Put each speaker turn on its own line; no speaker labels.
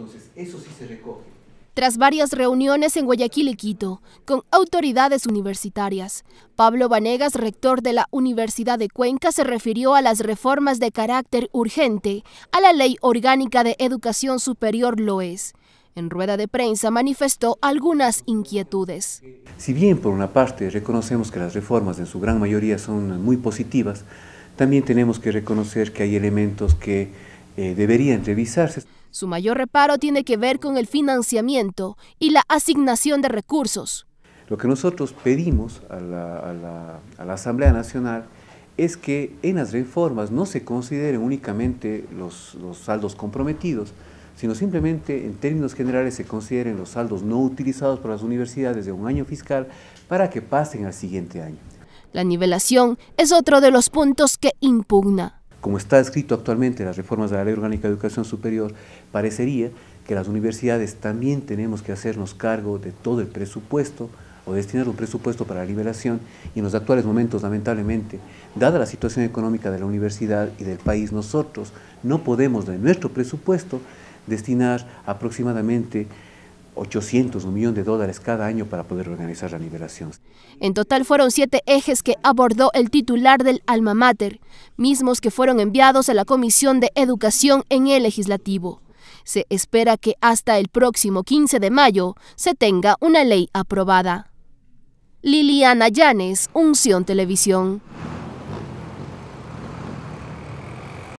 Entonces, eso sí se recoge.
Tras varias reuniones en Guayaquil y Quito con autoridades universitarias, Pablo Vanegas, rector de la Universidad de Cuenca, se refirió a las reformas de carácter urgente a la Ley Orgánica de Educación Superior LOES. En rueda de prensa manifestó algunas inquietudes.
Si bien por una parte reconocemos que las reformas en su gran mayoría son muy positivas, también tenemos que reconocer que hay elementos que eh, debería
Su mayor reparo tiene que ver con el financiamiento y la asignación de recursos.
Lo que nosotros pedimos a la, Asamblea Nacional es que en las reformas no se consideren únicamente los, los saldos comprometidos, sino simplemente en términos generales se consideren los saldos no utilizados por las universidades de un año fiscal para que pasen al siguiente año.
La nivelación es otro de los puntos que impugna
como está escrito actualmente las reformas de la Ley Orgánica de Educación Superior, parecería que las universidades también tenemos que hacernos cargo de todo el presupuesto o destinar un presupuesto para la liberación y en los actuales momentos, lamentablemente, dada la situación económica de la universidad y del país, nosotros no podemos de nuestro presupuesto destinar aproximadamente 800, un millón de dólares cada año para poder organizar la liberación.
En total fueron siete ejes que abordó el titular del alma mater, mismos que fueron enviados a la Comisión de Educación en el Legislativo. Se espera que hasta el próximo 15 de mayo se tenga una ley aprobada. Liliana Llanes, Unción Televisión.